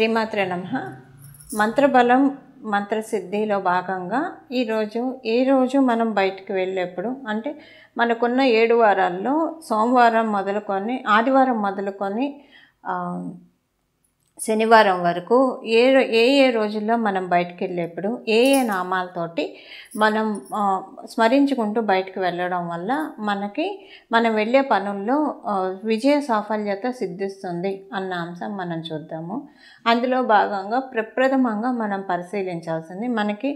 శ్రీమాత్ర నమ మంత్రబలం మంత్రసిద్ధిలో భాగంగా ఈరోజు ఏ రోజు మనం బయటికి వెళ్ళేప్పుడు అంటే మనకున్న ఏడు వారాల్లో సోమవారం మొదలుకొని ఆదివారం మొదలుకొని శనివారం వరకు ఏ ఏ ఏ రోజుల్లో మనం బయటకు వెళ్ళేప్పుడు ఏ ఏ నామాలతోటి మనం స్మరించుకుంటూ బయటకు వెళ్ళడం వల్ల మనకి మనం వెళ్ళే పనుల్లో విజయ సాఫల్యత సిద్ధిస్తుంది అన్న అంశం మనం చూద్దాము అందులో భాగంగా ప్రప్రథమంగా మనం పరిశీలించాల్సింది మనకి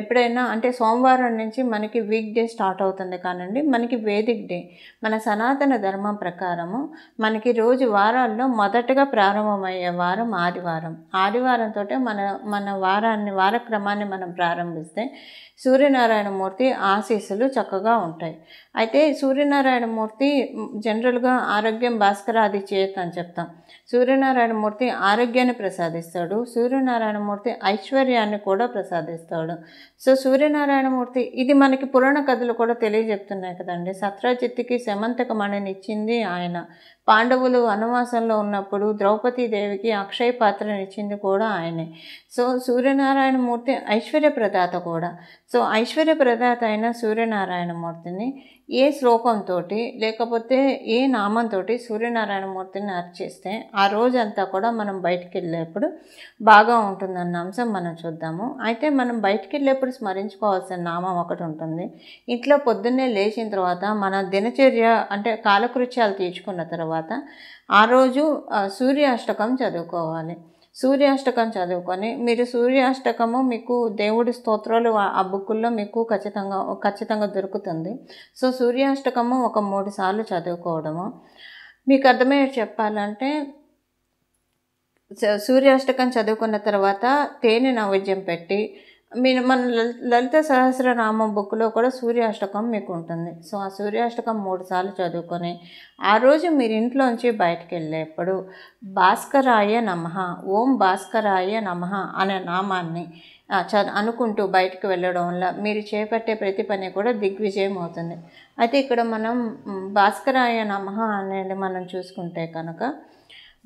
ఎప్పుడైనా అంటే సోమవారం నుంచి మనకి వీక్ డే స్టార్ట్ అవుతుంది కానండి మనకి వేదిక్ డే మన సనాతన ధర్మం ప్రకారము మనకి రోజు వారాల్లో మొదటగా ప్రారంభమయ్యే వారం ఆదివారం ఆదివారంతో మన మన వారాన్ని వారక్రమాన్ని మనం ప్రారంభిస్తే సూర్యనారాయణమూర్తి ఆశీస్సులు చక్కగా ఉంటాయి అయితే సూర్యనారాయణమూర్తి జనరల్గా ఆరోగ్యం భాస్కరాది చేత్ అని చెప్తాం సూర్యనారాయణమూర్తి ఆరోగ్యాన్ని ప్రసాదిస్తాడు సూర్యనారాయణమూర్తి ఐశ్వర్యాన్ని కూడా ప్రసాదిస్తాడు సో సూర్యనారాయణమూర్తి ఇది మనకి పురాణ కథలు కూడా తెలియజెప్తున్నాయి కదండి సమంతకం శమంతకం ఇచ్చింది ఆయన పాండవులు వనవాసంలో ఉన్నప్పుడు ద్రౌపదీదేవికి అక్షయ పాత్రనిచ్చింది కూడా ఆయనే సో సూర్యనారాయణమూర్తి ప్రదాత కూడా సో ఐశ్వర్య ప్రదాత అయిన సూర్యనారాయణమూర్తిని ఏ శ్లోకంతో లేకపోతే ఏ నామంతో సూర్యనారాయణమూర్తిని అర్చిస్తే ఆ రోజంతా కూడా మనం బయటికి వెళ్ళేప్పుడు బాగా ఉంటుందన్న అంశం మనం చూద్దాము అయితే మనం బయటికి వెళ్ళేప్పుడు స్మరించుకోవాల్సిన నామం ఒకటి ఉంటుంది ఇంట్లో పొద్దున్నే లేచిన తర్వాత మన దినచర్య అంటే కాలకృత్యాలు తీర్చుకున్న తర్వాత తర్వాత ఆ రోజు సూర్యాష్టకం చదువుకోవాలి సూర్యాష్టకం చదువుకొని మీరు సూర్యాష్టకము మీకు దేవుడి స్తోత్రాలు ఆ బుక్కుల్లో మీకు ఖచ్చితంగా ఖచ్చితంగా దొరుకుతుంది సో సూర్యాష్టకము ఒక మూడు సార్లు చదువుకోవడము మీకు అర్థమయ్యేది చెప్పాలంటే సూర్యాష్టకం చదువుకున్న తర్వాత తేనె నైవేద్యం పెట్టి మీరు మన లలిత సహస్రనామ బుక్లో కూడా సూర్యాష్టకం మీకు ఉంటుంది సో ఆ సూర్యాష్టకం మూడు సార్లు చదువుకొని ఆ రోజు మీరు ఇంట్లోంచి బయటకు వెళ్ళేప్పుడు భాస్కరాయ నమ ఓం భాస్కరాయ నమ అనే నామాన్ని చ అనుకుంటూ బయటకు వెళ్ళడం వల్ల మీరు చేపట్టే ప్రతి పని కూడా దిగ్విజయం అవుతుంది అయితే ఇక్కడ మనం భాస్కరాయ నమ అనేది మనం చూసుకుంటే కనుక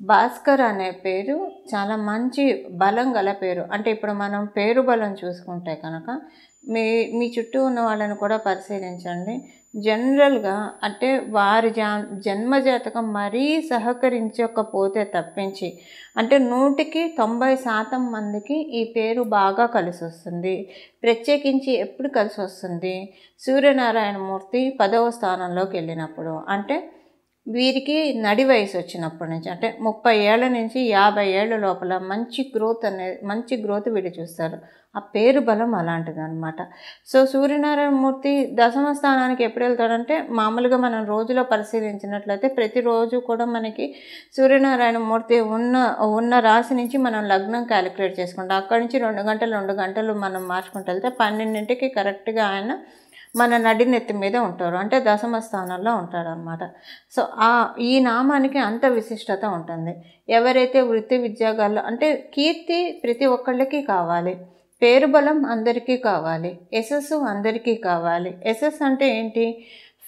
భాస్కర్ అనే పేరు చాలా మంచి బలం గల పేరు అంటే ఇప్పుడు మనం పేరు బలం చూసుకుంటే కనుక మీ మీ చుట్టూ ఉన్న వాళ్ళని కూడా పరిశీలించండి జనరల్గా అంటే వారి జా జన్మజాతకం మరీ సహకరించకపోతే తప్పించి అంటే నూటికి తొంభై శాతం మందికి ఈ పేరు బాగా కలిసి వస్తుంది ప్రత్యేకించి ఎప్పుడు కలిసి వస్తుంది సూర్యనారాయణమూర్తి పదవ స్థానంలోకి వెళ్ళినప్పుడు అంటే వీరికి నడి వయసు వచ్చినప్పటి నుంచి అంటే ముప్పై ఏళ్ళ నుంచి యాభై ఏళ్ళ లోపల మంచి గ్రోత్ అనేది మంచి గ్రోత్ వీళ్ళు చూస్తారు ఆ పేరు బలం అలాంటిదనమాట సో సూర్యనారాయణ మూర్తి దశమ స్థానానికి ఎప్పుడు వెళ్తాడంటే మామూలుగా మనం రోజులో పరిశీలించినట్లయితే ప్రతిరోజు కూడా మనకి సూర్యనారాయణ మూర్తి ఉన్న ఉన్న రాశి నుంచి మనం లగ్నం క్యాలిక్యులేట్ చేసుకుంటాం అక్కడి నుంచి రెండు గంటలు రెండు గంటలు మనం మార్చుకుంటూ వెళ్తే పన్నెండింటికి కరెక్ట్గా ఆయన మన నడినెత్తి మీద ఉంటారు అంటే దశమ స్థానంలో ఉంటారు అనమాట సో ఆ ఈ నామానికి అంత విశిష్టత ఉంటుంది ఎవరైతే వృత్తి ఉద్యోగాల్లో అంటే కీర్తి ప్రతి ఒక్కళ్ళకి కావాలి పేరు బలం అందరికీ కావాలి ఎస్ఎస్ అందరికీ కావాలి ఎస్ఎస్ అంటే ఏంటి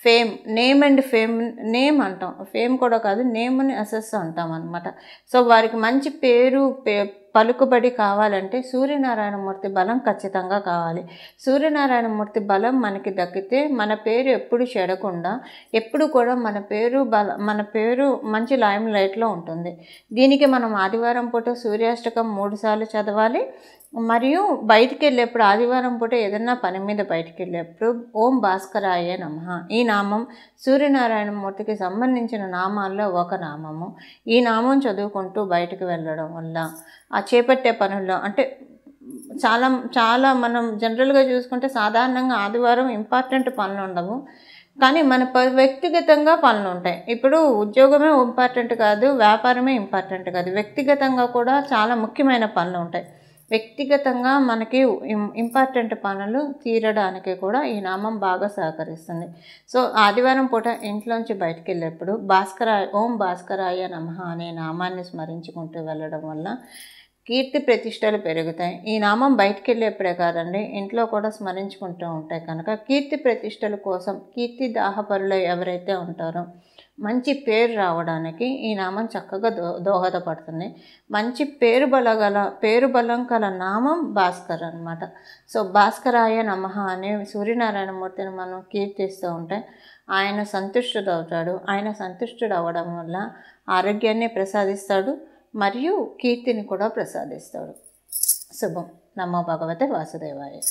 fame name and fame name అంటాం ఫేమ్ కూడా కాదు నేమ్ అని ఎస్ఎస్ అంటాం అనమాట సో వారికి మంచి పేరు పే పలుకుబడి కావాలంటే సూర్యనారాయణమూర్తి బలం ఖచ్చితంగా కావాలి సూర్యనారాయణమూర్తి బలం మనకి దక్కితే మన పేరు ఎప్పుడు చెడకుండా ఎప్పుడు కూడా మన పేరు బల మన పేరు మంచి లైమ్ లైట్లో ఉంటుంది దీనికి మనం ఆదివారం పూట సూర్యాష్టకం మూడుసార్లు చదవాలి మరియు బయటికి వెళ్ళేప్పుడు ఆదివారం పూట ఏదన్నా పని మీద బయటికి వెళ్ళేప్పుడు ఓం భాస్కరాయ నమ ఈ నామం సూర్యనారాయణ మూర్తికి సంబంధించిన నామాల్లో ఒక నామము ఈ నామం చదువుకుంటూ బయటకు వెళ్ళడం వల్ల ఆ చేపట్టే పనుల్లో అంటే చాలా చాలా మనం జనరల్గా చూసుకుంటే సాధారణంగా ఆదివారం ఇంపార్టెంట్ పనులు ఉండవు కానీ మన ప వ్యక్తిగతంగా పనులు ఉంటాయి ఇప్పుడు ఉద్యోగమే ఇంపార్టెంట్ కాదు వ్యాపారమే ఇంపార్టెంట్ కాదు వ్యక్తిగతంగా కూడా చాలా ముఖ్యమైన పనులు ఉంటాయి వ్యక్తిగతంగా మనకి ఇంపార్టెంట్ పనులు తీరడానికి కూడా ఈ నామం బాగా సహకరిస్తుంది సో ఆదివారం పూట ఇంట్లోంచి బయటికి వెళ్ళేప్పుడు భాస్కరాయ ఓం భాస్కరాయ నమ అనే నామాన్ని స్మరించుకుంటూ వెళ్ళడం వల్ల కీర్తి ప్రతిష్టలు పెరుగుతాయి ఈ నామం బయటికి వెళ్ళేప్పుడే కాదండి ఇంట్లో కూడా స్మరించుకుంటూ ఉంటాయి కనుక కీర్తి ప్రతిష్టల కోసం కీర్తి దాహపరులు ఎవరైతే ఉంటారో మంచి పేరు రావడానికి ఈ నామం చక్కగా దో దోహదపడుతుంది మంచి పేరు బలగల పేరు బలం కల నామం భాస్కర్ అనమాట సో భాస్కరాయ నమ అనే సూర్యనారాయణమూర్తిని మనం కీర్తిస్తూ ఉంటే ఆయన సంతుష్టుడు అవుతాడు ఆయన సంతుష్టుడు అవ్వడం వల్ల ఆరోగ్యాన్ని ప్రసాదిస్తాడు మరియు కీర్తిని కూడా ప్రసాదిస్తాడు శుభం నమో భగవతే వాసుదేవాయ